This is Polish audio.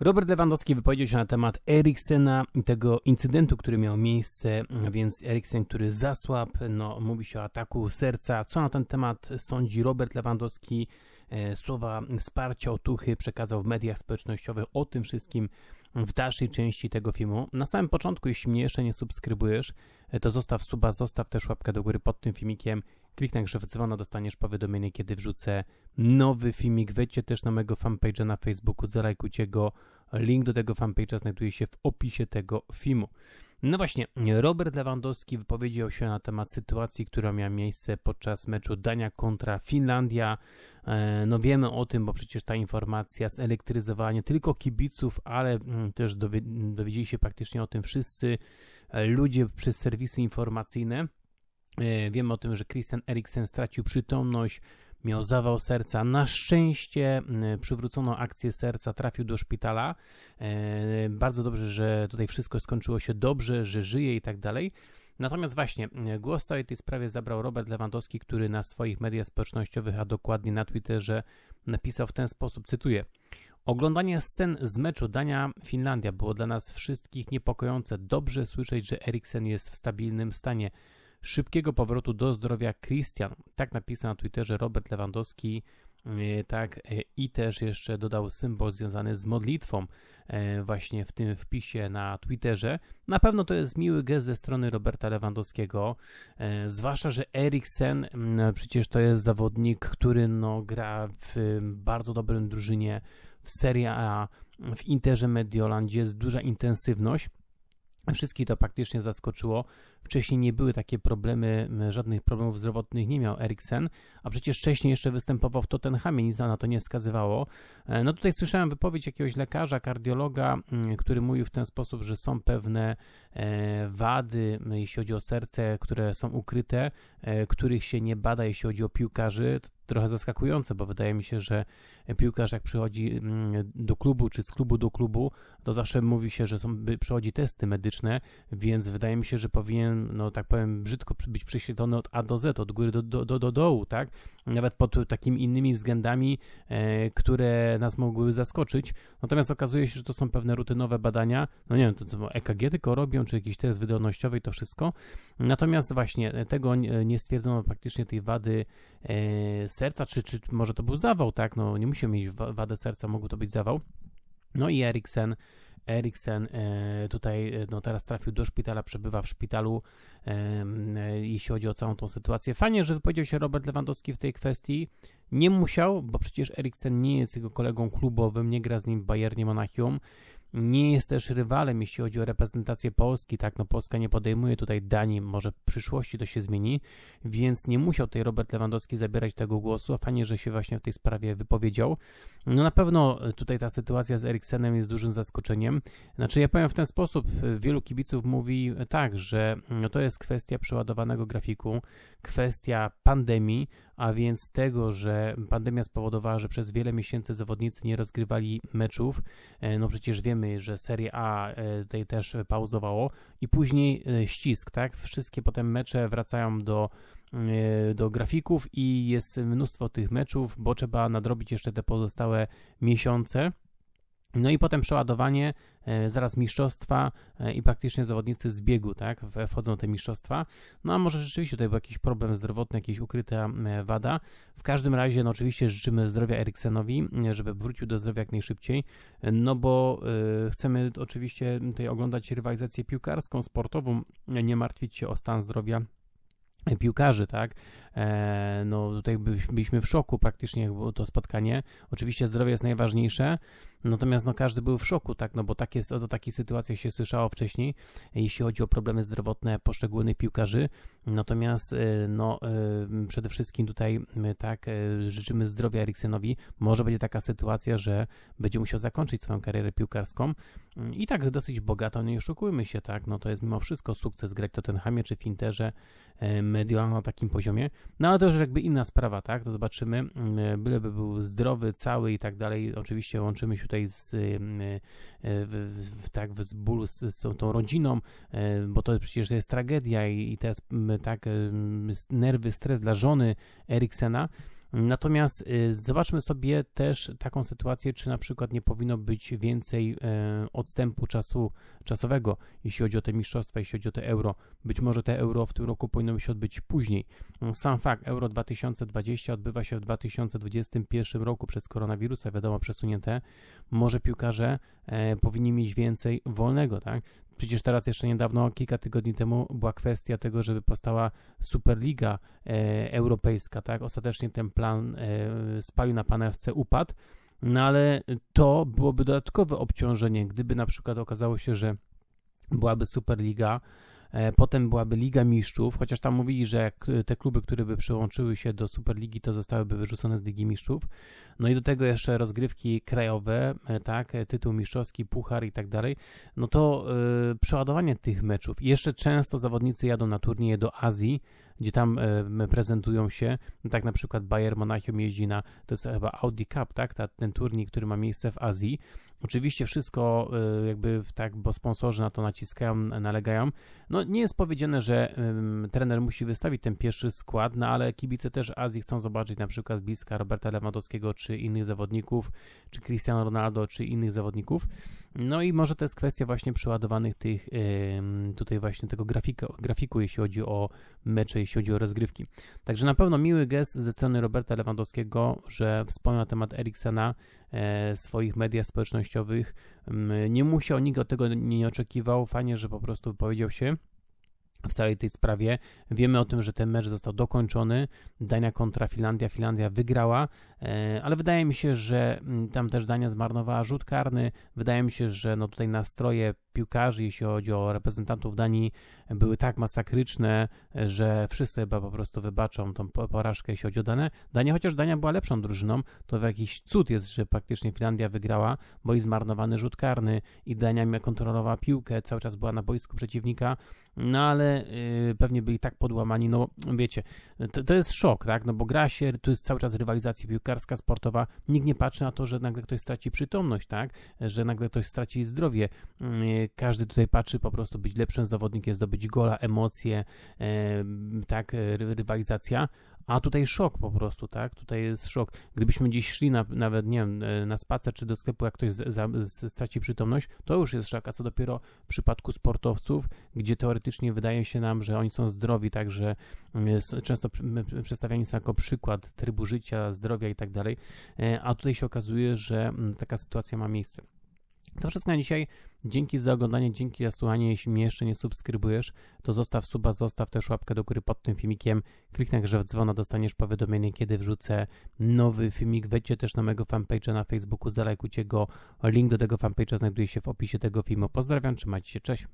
Robert Lewandowski wypowiedział się na temat Eriksena i tego incydentu, który miał miejsce, więc Eriksen, który zasłabł, no, mówi się o ataku serca. Co na ten temat sądzi Robert Lewandowski? E, słowa wsparcia, otuchy przekazał w mediach społecznościowych. O tym wszystkim w dalszej części tego filmu. Na samym początku, jeśli mnie jeszcze nie subskrybujesz, e, to zostaw suba, zostaw też łapkę do góry pod tym filmikiem Kliknę grzew dzwona, dostaniesz powiadomienie, kiedy wrzucę nowy filmik. Wejdźcie też na mojego fanpage'a na Facebooku, zalajkujcie go. Link do tego fanpage'a znajduje się w opisie tego filmu. No właśnie, Robert Lewandowski wypowiedział się na temat sytuacji, która miała miejsce podczas meczu Dania kontra Finlandia. E, no wiemy o tym, bo przecież ta informacja zelektryzowała nie tylko kibiców, ale mm, też dowiedzieli się praktycznie o tym wszyscy e, ludzie przez serwisy informacyjne. E, wiemy o tym, że Christian Eriksen stracił przytomność, miał zawał serca. Na szczęście przywrócono akcję serca, trafił do szpitala. E, bardzo dobrze, że tutaj wszystko skończyło się dobrze, że żyje i tak dalej. Natomiast właśnie głos w całej tej sprawie zabrał Robert Lewandowski, który na swoich mediach społecznościowych, a dokładnie na Twitterze, napisał w ten sposób, cytuję. Oglądanie scen z meczu Dania-Finlandia było dla nas wszystkich niepokojące. Dobrze słyszeć, że Eriksen jest w stabilnym stanie szybkiego powrotu do zdrowia Christian. Tak napisał na Twitterze Robert Lewandowski. E, tak, e, i też jeszcze dodał symbol związany z modlitwą, e, właśnie w tym wpisie na Twitterze. Na pewno to jest miły gest ze strony Roberta Lewandowskiego, zwłaszcza, że Eriksen mm, przecież to jest zawodnik, który no, gra w mm, bardzo dobrym drużynie w Serie A, w Interze Mediolan, gdzie jest duża intensywność. Wszystkich to praktycznie zaskoczyło. Wcześniej nie były takie problemy, żadnych problemów zdrowotnych nie miał Eriksen, a przecież wcześniej jeszcze występował w Tottenhamie, nic na to nie wskazywało. E, no tutaj słyszałem wypowiedź jakiegoś lekarza, kardiologa, który mówił w ten sposób, że są pewne e, wady, jeśli chodzi o serce, które są ukryte, e, których się nie bada, jeśli chodzi o piłkarzy trochę zaskakujące, bo wydaje mi się, że piłkarz jak przychodzi mm, do klubu czy z klubu do klubu, to zawsze mówi się, że są, przychodzi testy medyczne, więc wydaje mi się, że powinien, no tak powiem brzydko, być prześwietlony od A do Z, od góry do, do, do, do dołu, tak? Nawet pod takimi innymi względami, e, które nas mogły zaskoczyć. Natomiast okazuje się, że to są pewne rutynowe badania, no nie wiem, to co EKG tylko robią, czy jakiś test wydolnościowy i to wszystko. Natomiast właśnie tego nie stwierdzono praktycznie tej wady E, serca, czy, czy może to był zawał, tak? No nie musiał mieć wadę serca, mógł to być zawał. No i Eriksen Eriksen e, tutaj e, no teraz trafił do szpitala, przebywa w szpitalu, jeśli chodzi o całą tą sytuację. Fajnie, że wypowiedział się Robert Lewandowski w tej kwestii. Nie musiał, bo przecież Eriksen nie jest jego kolegą klubowym, nie gra z nim w Bayernie Monachium nie jest też rywalem, jeśli chodzi o reprezentację Polski. Tak, no Polska nie podejmuje tutaj Danii, może w przyszłości to się zmieni, więc nie musiał tutaj Robert Lewandowski zabierać tego głosu, a fajnie, że się właśnie w tej sprawie wypowiedział. No na pewno e, tutaj ta sytuacja z Eriksenem jest dużym zaskoczeniem. Znaczy ja powiem w ten sposób, e, wielu kibiców mówi e, tak, że no to jest kwestia przeładowanego grafiku, kwestia pandemii, a więc tego, że pandemia spowodowała, że przez wiele miesięcy zawodnicy nie rozgrywali meczów, e, no przecież wiemy, że Serie A e, tutaj też pauzowało i później e, ścisk, tak? Wszystkie potem mecze wracają do do grafików i jest mnóstwo tych meczów, bo trzeba nadrobić jeszcze te pozostałe miesiące. No i potem przeładowanie, e, zaraz mistrzostwa e, i praktycznie zawodnicy z biegu, tak, wchodzą te mistrzostwa. No a może rzeczywiście tutaj był jakiś problem zdrowotny, jakaś ukryta wada. W każdym razie, no oczywiście życzymy zdrowia Eriksenowi, e, żeby wrócił do zdrowia jak najszybciej, no bo chcemy oczywiście tutaj oglądać rywalizację piłkarską, sportową, nie martwić się o stan zdrowia piłkarzy, tak? No tutaj byliśmy w szoku praktycznie, jak było to spotkanie. Oczywiście zdrowie jest najważniejsze, Natomiast no, każdy był w szoku, tak, no bo takie, o takich sytuacjach się słyszało wcześniej, jeśli chodzi o problemy zdrowotne poszczególnych piłkarzy. Natomiast e, no, e, przede wszystkim tutaj tak e, życzymy zdrowia Eriksenowi. Może będzie taka sytuacja, że będzie musiał zakończyć swoją karierę piłkarską i tak dosyć bogato, nie oszukujmy się, tak, no to jest mimo wszystko sukces grek tenhamie czy finterze Interze na takim poziomie. No ale to już jakby inna sprawa, tak, to zobaczymy, byleby był zdrowy, cały i tak dalej. Oczywiście łączymy się tutaj z, y, y, tak, z bólu z, z tą rodziną, e, bo to przecież jest tragedia i, i teraz tak y, nerwy, stres dla żony Eriksena, Natomiast y, zobaczmy sobie też taką sytuację, czy na przykład nie powinno być więcej e, odstępu czasu czasowego, jeśli chodzi o te mistrzostwa, jeśli chodzi o te euro. Być może te euro w tym roku powinno się odbyć później. Sam fakt, euro 2020 odbywa się w 2021 roku przez koronawirusa, wiadomo, przesunięte. Może piłkarze e, powinni mieć więcej wolnego, tak? Przecież teraz jeszcze niedawno, kilka tygodni temu była kwestia tego, żeby powstała Superliga e, Europejska, tak? Ostatecznie ten plan e, spalił na panewce, upadł, no ale to byłoby dodatkowe obciążenie, gdyby na przykład okazało się, że byłaby Superliga, E, potem byłaby Liga Mistrzów, chociaż tam mówili, że jak te kluby, które by przyłączyły się do Superligi, to zostałyby wyrzucone z Ligi Mistrzów. No i do tego jeszcze rozgrywki krajowe, e, tak, e, tytuł mistrzowski, puchar i tak dalej. No to yy, przeładowanie tych meczów. Jeszcze często zawodnicy jadą na turnieje do Azji, gdzie tam e, prezentują się, no tak na przykład Bayern Monachium jeździ na, to jest chyba Audi Cup, tak, Ta, ten turniej, który ma miejsce w Azji. Oczywiście wszystko e, jakby tak, bo sponsorzy na to naciskają, nalegają. No nie jest powiedziane, że trener musi wystawić ten pierwszy skład, no ale kibice też Azji chcą zobaczyć na przykład z bliska Roberta Lewandowskiego, czy innych zawodników, czy Cristiano Ronaldo, czy innych zawodników. No i może to jest kwestia właśnie przeładowanych tych, tutaj właśnie tego grafika, grafiku, jeśli chodzi o mecze, jeśli chodzi o rozgrywki. Także na pewno miły gest ze strony Roberta Lewandowskiego, że wspomniał na temat Eriksena w e, swoich mediach społecznościowych. Mm, nie musiał, nikt od tego nie oczekiwał. Fajnie, że po prostu wypowiedział się w całej tej sprawie. Wiemy o tym, że ten mecz został dokończony. Dania kontra Finlandia. Finlandia wygrała, e, ale wydaje mi się, że mm, tam też Dania zmarnowała rzut karny. Wydaje mi się, że no tutaj nastroje piłkarzy, jeśli chodzi o reprezentantów Danii, były tak masakryczne, że wszyscy chyba po prostu wybaczą tą porażkę, jeśli chodzi o Danię. Dania, chociaż Dania była lepszą drużyną, to w jakiś cud jest, że praktycznie Finlandia wygrała, bo i zmarnowany rzut karny i Dania kontrolowała piłkę, cały czas była na boisku przeciwnika, no ale yy, pewnie byli tak podłamani, no wiecie, to, to jest szok, tak, no bo gra się, tu jest cały czas rywalizacja piłkarska, sportowa, nikt nie patrzy na to, że nagle ktoś straci przytomność, tak, że nagle ktoś straci zdrowie, yy, każdy tutaj patrzy po prostu być lepszym zawodnikiem, zdobyć gola, emocje, e, tak, rywalizacja, a tutaj szok po prostu, tak? Tutaj jest szok. Gdybyśmy dziś szli na, nawet, nie wiem, e, na spacer czy do sklepu, jak ktoś z, z, straci przytomność, to już jest szok, a co dopiero w przypadku sportowców, gdzie teoretycznie wydaje się nam, że oni są zdrowi, także e, często przedstawiani są jako przykład trybu życia, zdrowia i tak dalej, a tutaj się okazuje, że taka sytuacja ma miejsce. To wszystko na dzisiaj. Dzięki za oglądanie, dzięki za słuchanie. Jeśli mnie jeszcze nie subskrybujesz, to zostaw suba, zostaw też łapkę do góry pod tym filmikiem. Kliknij grze w dzwona, dostaniesz powiadomienie, kiedy wrzucę nowy filmik. Wejdźcie też na mojego fanpage'a na Facebooku, zalajkujcie go. Link do tego fanpage'a znajduje się w opisie tego filmu. Pozdrawiam, trzymajcie się, cześć.